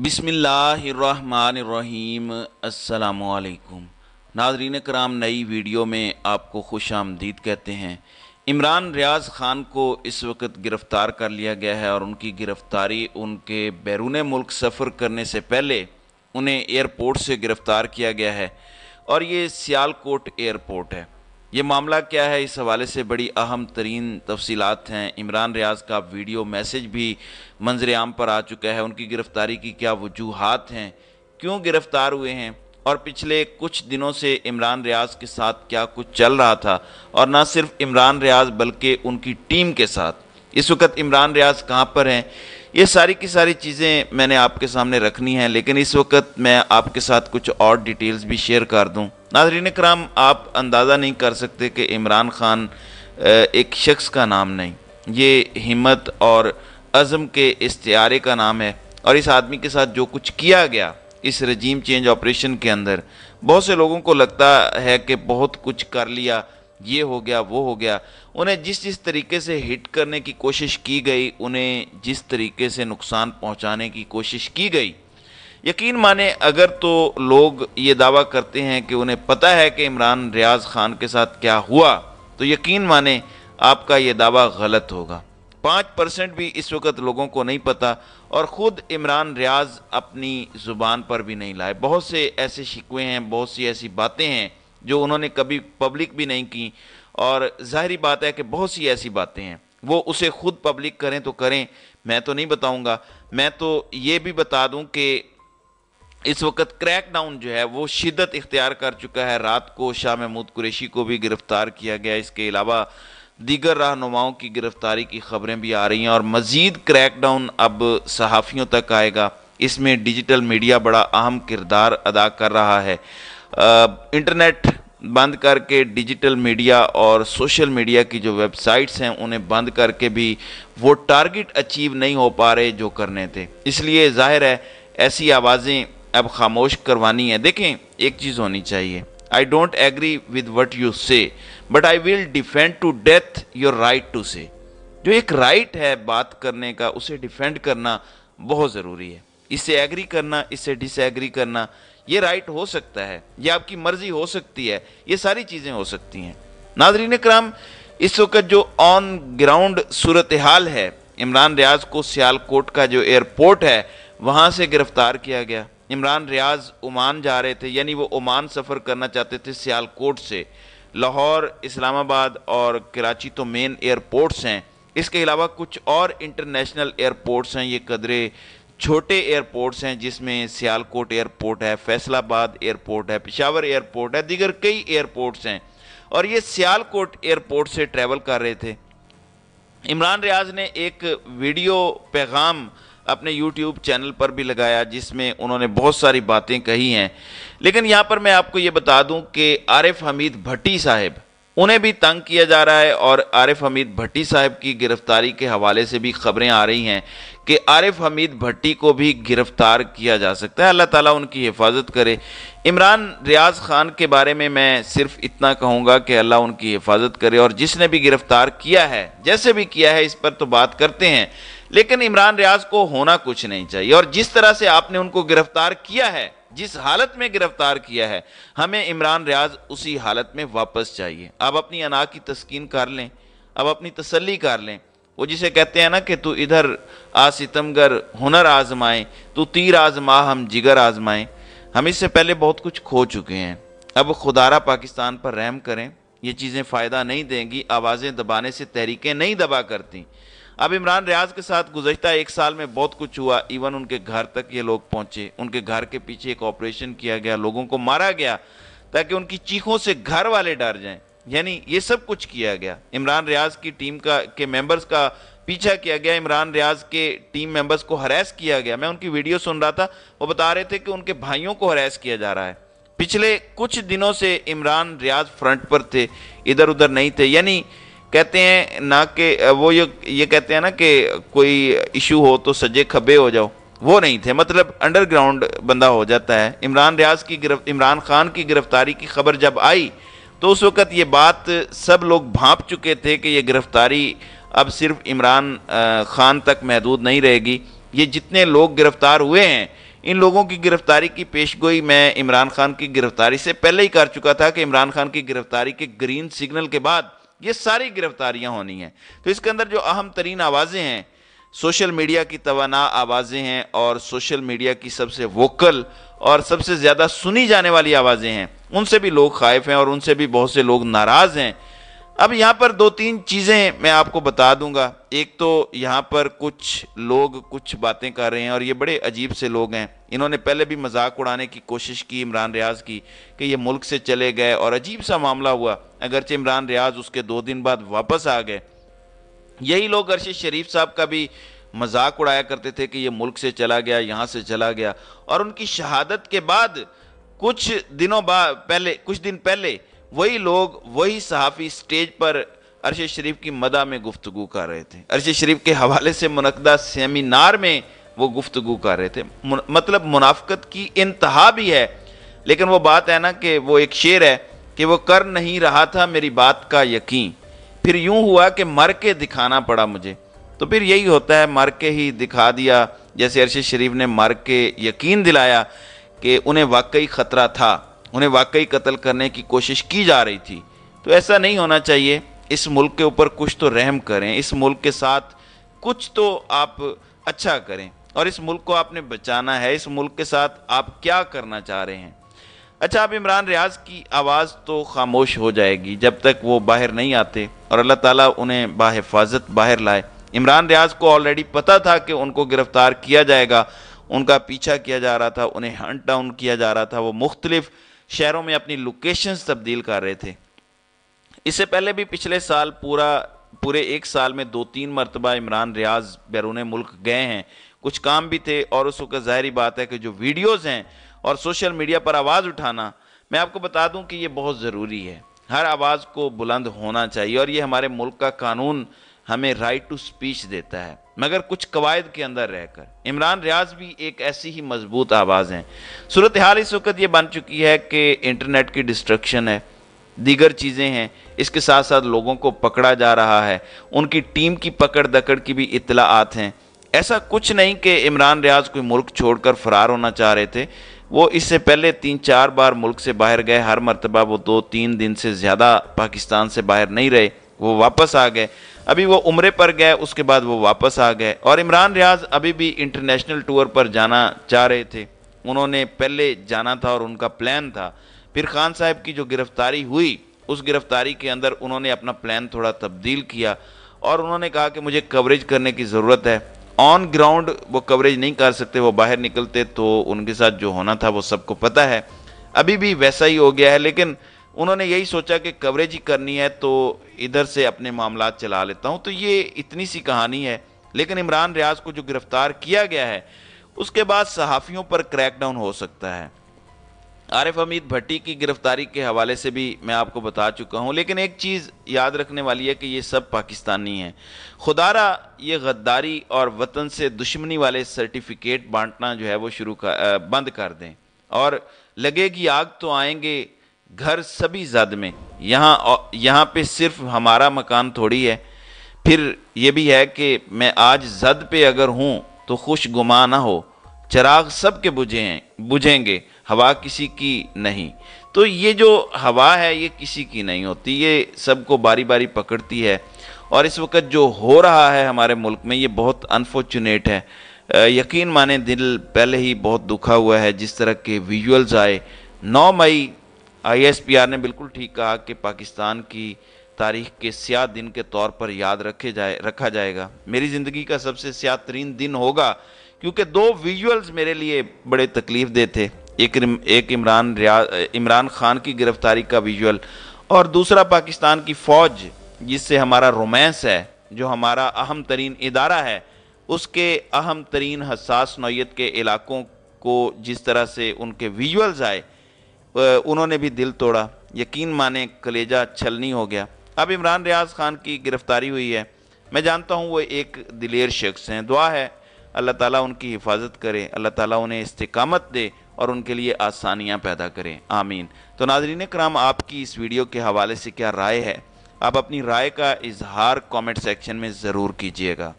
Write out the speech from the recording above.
बिसमीम अल्लाम नाजरीन कराम नई वीडियो में आपको खुश आमदीद कहते हैं इमरान रियाज ख़ान को इस वक्त गिरफ़्तार कर लिया गया है और उनकी गिरफ़्तारी उनके बैरून मुल्क सफ़र करने से पहले उन्हें एयरपोर्ट से गिरफ़्तार किया गया है और ये सियालकोट एयरपोर्ट है ये मामला क्या है इस हवाले से बड़ी अहम तरीन तफसीत हैं इमरान रियाज का वीडियो मैसेज भी मंजर आम पर आ चुका है उनकी गिरफ़्तारी की क्या वजूहत हैं क्यों गिरफ़्तार हुए हैं और पिछले कुछ दिनों से इमरान रियाज के साथ क्या कुछ चल रहा था और ना सिर्फ इमरान रियाज बल्कि उनकी टीम के साथ इस वक्त इमरान रियाज कहाँ पर हैं ये सारी की सारी चीज़ें मैंने आपके सामने रखनी हैं लेकिन इस वक्त मैं आपके साथ कुछ और डिटेल्स भी शेयर कर दूँ नाजरीन कराम आप अंदाज़ा नहीं कर सकते कि इमरान ख़ान एक शख्स का नाम नहीं ये हिम्मत और अज़म के इस्तारे का नाम है और इस आदमी के साथ जो कुछ किया गया इस रजीम चेंज ऑपरेशन के अंदर बहुत से लोगों को लगता है कि बहुत कुछ कर लिया ये हो गया वो हो गया उन्हें जिस जिस तरीके से हिट करने की कोशिश की गई उन्हें जिस तरीके से नुकसान पहुंचाने की कोशिश की गई यकीन माने अगर तो लोग ये दावा करते हैं कि उन्हें पता है कि इमरान रियाज खान के साथ क्या हुआ तो यकीन माने आपका ये दावा गलत होगा पाँच परसेंट भी इस वक्त लोगों को नहीं पता और ख़ुद इमरान रियाज अपनी ज़ुबान पर भी नहीं लाए बहुत से ऐसे शिकवे हैं बहुत सी ऐसी बातें हैं जो उन्होंने कभी पब्लिक भी नहीं की और जाहरी बात है कि बहुत सी ऐसी बातें हैं वो उसे ख़ुद पब्लिक करें तो करें मैं तो नहीं बताऊंगा मैं तो ये भी बता दूं कि इस वक्त क्रैकडाउन जो है वो शिदत इख्तियार कर चुका है रात को शाह महमूद कुरेशी को भी गिरफ्तार किया गया इसके अलावा दीगर रहनुमाओं की गिरफ्तारी की खबरें भी आ रही हैं और मज़ीद क्रैकडाउन अब सहाफ़ियों तक आएगा इसमें डिजिटल मीडिया बड़ा अहम किरदार अदा कर रहा है आ, इंटरनेट बंद करके डिजिटल मीडिया और सोशल मीडिया की जो वेबसाइट्स हैं उन्हें बंद करके भी वो टारगेट अचीव नहीं हो पा रहे जो करने थे इसलिए जाहिर है ऐसी आवाज़ें अब खामोश करवानी है देखें एक चीज़ होनी चाहिए I don't agree with what you say but I will defend to death your right to say जो एक राइट right है बात करने का उसे डिफेंड करना बहुत ज़रूरी है इसे एग्री करना इससे डिसएग्री करना ये राइट right हो सकता है ये आपकी मर्जी हो सकती है ये सारी चीज़ें हो सकती हैं नाजरीन कराम इस वक्त जो ऑन ग्राउंड सूरत हाल है इमरान रियाज को सियालकोट का जो एयरपोर्ट है वहाँ से गिरफ्तार किया गया इमरान रियाज ओमान जा रहे थे यानी वो ओमान सफ़र करना चाहते थे सियालकोट से लाहौर इस्लामाबाद और कराची तो मेन एयरपोर्ट्स हैं इसके अलावा कुछ और इंटरनेशनल एयरपोर्ट्स हैं ये कदरे छोटे एयरपोर्ट्स हैं जिसमें सियालकोट एयरपोर्ट है फैसलाबाद एयरपोर्ट है पिशावर एयरपोर्ट है दीगर कई एयरपोर्ट्स हैं और ये सियालकोट एयरपोर्ट से ट्रैवल कर रहे थे इमरान रियाज ने एक वीडियो पैगाम अपने यूट्यूब चैनल पर भी लगाया जिसमें उन्होंने बहुत सारी बातें कही हैं लेकिन यहाँ पर मैं आपको ये बता दूँ कि आरिफ हमीद भट्टी साहब उन्हें भी तंग किया जा रहा है और आरिफ हमीद भट्टी साहब की गिरफ्तारी के हवाले से भी खबरें आ रही हैं कि आरिफ हमीद भट्टी को भी गिरफ्तार किया जा सकता है अल्लाह ताला उनकी हिफाजत करे इमरान रियाज खान के बारे में मैं सिर्फ इतना कहूँगा कि अल्लाह उनकी हिफाजत करे और जिसने भी गिरफ्तार किया है जैसे भी किया है इस पर तो बात करते हैं लेकिन इमरान रियाज को होना कुछ नहीं चाहिए और जिस तरह से आपने उनको गिरफ्तार किया है जिस हालत में गिरफ्तार किया है हमें इमरान रियाज उसी हालत में वापस चाहिए आप अपनी अना की तस्कीन कर लें अब अपनी तसली कर लें वो जिसे कहते हैं ना कि तू इधर आ सितमगर हुनर आजमाएं तू तीर आजमा हम जिगर आजमाएं हम इससे पहले बहुत कुछ खो चुके हैं अब खुदारा पाकिस्तान पर रहम करें ये चीज़ें फ़ायदा नहीं देंगी आवाज़ें दबाने से तहरीकें नहीं दबा करती अब इमरान रियाज के साथ गुजशत एक साल में बहुत कुछ हुआ इवन उनके घर तक ये लोग पहुंचे उनके घर के पीछे एक ऑपरेशन किया गया लोगों को मारा गया ताकि उनकी चीखों से घर वाले डर जाए यानी ये सब कुछ किया गया इमरान रियाज की टीम का के मेंबर्स का पीछा किया गया इमरान रियाज के टीम मेंबर्स को हरेस किया गया मैं उनकी वीडियो सुन रहा था वो बता रहे थे कि उनके भाइयों को हरास किया जा रहा है पिछले कुछ दिनों से इमरान रियाज फ्रंट पर थे इधर उधर नहीं थे यानी कहते हैं ना कि वो ये ये कहते हैं ना कि कोई इशू हो तो सजे खब्बे हो जाओ वो नहीं थे मतलब अंडरग्राउंड बंदा हो जाता है इमरान रियाज की गिरफ्त इमरान खान की गिरफ्तारी की खबर जब आई तो उस वक़्त ये बात सब लोग भाप चुके थे कि ये गिरफ्तारी अब सिर्फ इमरान खान तक महदूद नहीं रहेगी ये जितने लोग गिरफ्तार हुए हैं इन लोगों की गिरफ्तारी की पेशगोई मैं इमरान खान की गिरफ्तारी से पहले ही कर चुका था कि इमरान खान की गिरफ्तारी के ग्रीन सिग्नल के बाद ये सारी गिरफ्तारियां होनी हैं तो इसके अंदर जो अहम तरीन आवाज़ें हैं सोशल मीडिया की तोाना आवाज़ें हैं और सोशल मीडिया की सबसे वोकल और सबसे ज़्यादा सुनी जाने वाली आवाज़ें हैं उनसे भी लोग खाइफ हैं और उनसे भी बहुत से लोग नाराज़ हैं अब यहाँ पर दो तीन चीज़ें मैं आपको बता दूंगा एक तो यहाँ पर कुछ लोग कुछ बातें कर रहे हैं और ये बड़े अजीब से लोग हैं इन्होंने पहले भी मजाक उड़ाने की कोशिश की इमरान रियाज की कि ये मुल्क से चले गए और अजीब सा मामला हुआ अगरचे इमरान रियाज उसके दो दिन बाद वापस आ गए यही लोग अर्शद शरीफ साहब का भी मजाक उड़ाया करते थे कि ये मुल्क से चला गया यहाँ से चला गया और उनकी शहादत के बाद कुछ दिनों बाद पहले कुछ दिन पहले वही लोग वही सहाफ़ी स्टेज पर अरश शरीफ की मदा में गुफ्तु कर रहे थे अरश शरीफ के हवाले से मनदा सेमिनार में वो गुफ्तु कर रहे थे मतलब मुनाफ्त की इंतहा भी है लेकिन वो बात है ना कि वो एक शेर है कि वो कर नहीं रहा था मेरी बात का यकीन फिर यूं हुआ कि मर के दिखाना पड़ा मुझे तो फिर यही होता है मर के ही दिखा दिया जैसे अरशद शरीफ ने मर के यकीन दिलाया कि उन्हें वाकई ख़तरा था उन्हें वाकई कत्ल करने की कोशिश की जा रही थी तो ऐसा नहीं होना चाहिए इस मुल्क के ऊपर कुछ तो रहम करें इस मुल्क के साथ कुछ तो आप अच्छा करें और इस मुल्क को आपने बचाना है इस मुल्क के साथ आप क्या करना चाह रहे हैं अच्छा आप इमरान रियाज की आवाज़ तो खामोश हो जाएगी जब तक वो बाहर नहीं आते और अल्लाह ताला उन्हें बाहिफाजत बाहर लाए इमरान रियाज को ऑलरेडी पता था कि उनको गिरफ़्तार किया जाएगा उनका पीछा किया जा रहा था उन्हें हंट डाउन किया जा रहा था वो मुख्तलिफ़ शहरों में अपनी लोकेशंस तब्दील कर रहे थे इससे पहले भी पिछले साल पूरा पूरे एक साल में दो तीन मरतबा इमरान रियाज बैरून मुल्क गए हैं कुछ काम भी थे और उस वक्त ज़ाहरी बात है कि जो वीडियोज़ हैं और सोशल मीडिया पर आवाज़ उठाना मैं आपको बता दूँ कि ये बहुत ज़रूरी है हर आवाज़ को बुलंद होना चाहिए और ये हमारे मुल्क का कानून हमें राइट टू स्पीच देता है मगर कुछ कवायद के अंदर रहकर इमरान रियाज भी एक ऐसी ही मजबूत आवाज़ हैं सूरत हाल इस वक्त ये बन चुकी है कि इंटरनेट की डिस्ट्रक्शन है दीगर चीज़ें हैं इसके साथ साथ लोगों को पकड़ा जा रहा है उनकी टीम की पकड़ दकड़ की भी इतलाआत हैं ऐसा कुछ नहीं कि इमरान रियाज कोई मुल्क छोड़कर फरार होना चाह रहे थे वो इससे पहले तीन चार बार मुल्क से बाहर गए हर मरतबा वो दो तीन दिन से ज़्यादा पाकिस्तान से बाहर नहीं रहे वो वापस आ गए अभी वो उम्र पर गए उसके बाद वो वापस आ गए और इमरान रियाज अभी भी इंटरनेशनल टूर पर जाना चाह रहे थे उन्होंने पहले जाना था और उनका प्लान था फिर खान साहब की जो गिरफ्तारी हुई उस गिरफ्तारी के अंदर उन्होंने अपना प्लान थोड़ा तब्दील किया और उन्होंने कहा कि मुझे कवरेज करने की ज़रूरत है ऑन ग्राउंड वो कवरेज नहीं कर सकते वो बाहर निकलते तो उनके साथ जो होना था वो सबको पता है अभी भी वैसा ही हो गया है लेकिन उन्होंने यही सोचा कि कवरेज ही करनी है तो इधर से अपने मामला चला लेता हूँ तो ये इतनी सी कहानी है लेकिन इमरान रियाज को जो गिरफ्तार किया गया है उसके बाद सहाफ़ियों पर क्रैकडाउन हो सकता है आरिफ हमीद भट्टी की गिरफ्तारी के हवाले से भी मैं आपको बता चुका हूँ लेकिन एक चीज़ याद रखने वाली है कि ये सब पाकिस्तानी हैं खुदारा ये गद्दारी और वतन से दुश्मनी वाले सर्टिफिकेट बांटना जो है वो शुरू कर बंद कर दें और लगेगी आग तो आएंगे घर सभी जद में यहाँ यहाँ पे सिर्फ हमारा मकान थोड़ी है फिर ये भी है कि मैं आज जद पे अगर हूँ तो खुश गुमा ना हो चराग सब के बुझे हैं बुझेंगे हवा किसी की नहीं तो ये जो हवा है ये किसी की नहीं होती ये सबको बारी बारी पकड़ती है और इस वक्त जो हो रहा है हमारे मुल्क में ये बहुत अनफॉर्चुनेट है यकीन माने दिल पहले ही बहुत दुखा हुआ है जिस तरह के विजुअल्स आए 9 मई आईएसपीआर ने बिल्कुल ठीक कहा कि पाकिस्तान की तारीख के स्याह दिन के तौर पर याद रखे जाए रखा जाएगा मेरी ज़िंदगी का सबसे स्याह तरीन दिन होगा क्योंकि दो विजुअल्स मेरे लिए बड़े तकलीफ दे थे एक एक इमरान इमरान खान की गिरफ्तारी का विजुअल और दूसरा पाकिस्तान की फ़ौज जिससे हमारा रोमांस है जो हमारा अहम तरीन इदारा है उसके अहम तरीन हसास नौीयत के इलाकों को जिस तरह से उनके विजुअल्स आए उन्होंने भी दिल तोड़ा यकीन माने कलेजा छलनी हो गया अब इमरान रियाज खान की गिरफ्तारी हुई है मैं जानता हूँ वो एक दिलेर शख्स हैं दुआ है अल्लाह ताला उनकी हिफाजत करे अल्लाह ताला उन्हें इस्तकामत दे और उनके लिए आसानियाँ पैदा करें आमीन तो नाजरीन कराम आपकी इस वीडियो के हवाले से क्या राय है आप अपनी राय का इजहार कमेंट सेक्शन में ज़रूर कीजिएगा